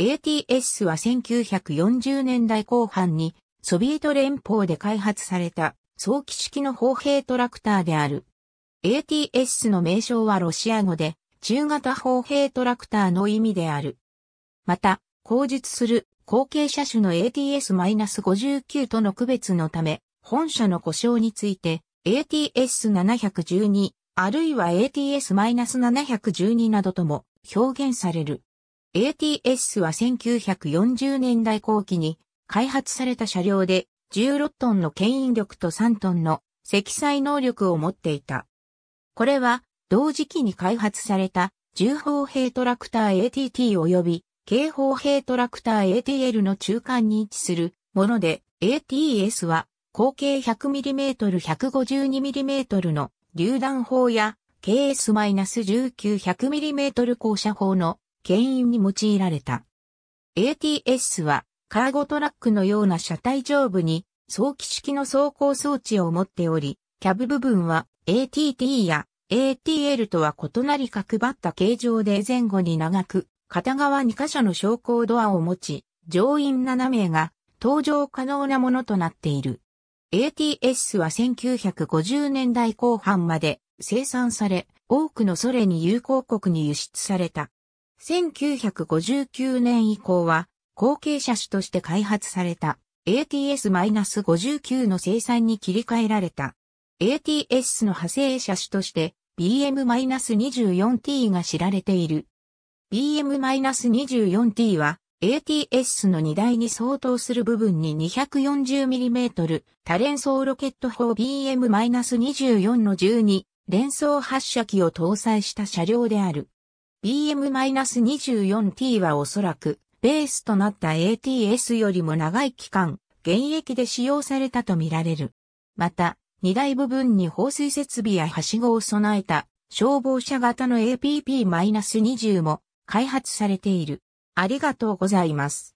ATS は1940年代後半にソビエト連邦で開発された早期式の砲兵トラクターである。ATS の名称はロシア語で中型砲兵トラクターの意味である。また、後述する後継車種の ATS-59 との区別のため、本社の故障について ATS712 あるいは ATS-712 などとも表現される。ATS は1940年代後期に開発された車両で16トンの牽引力と3トンの積載能力を持っていた。これは同時期に開発された重砲兵トラクター ATT 及び軽砲兵トラクター ATL の中間に位置するもので ATS は口径 100mm152mm の榴弾砲や KS-1900mm 高射砲の牽引に用いられた。ATS はカーゴトラックのような車体上部に早期式の走行装置を持っており、キャブ部分は ATT や ATL とは異なり角張った形状で前後に長く、片側2箇所の昇降ドアを持ち、乗員7名が搭乗可能なものとなっている。ATS は1950年代後半まで生産され、多くのソ連に友好国に輸出された。1959年以降は、後継車種として開発された ATS-59 の生産に切り替えられた。ATS の派生車種として BM-24T が知られている。BM-24T は ATS の荷台に相当する部分に 240mm 多連装ロケット砲 BM-24 の12連装発射機を搭載した車両である。BM-24T はおそらく、ベースとなった ATS よりも長い期間、現役で使用されたとみられる。また、荷台部分に放水設備やはしごを備えた消防車型の APP-20 も開発されている。ありがとうございます。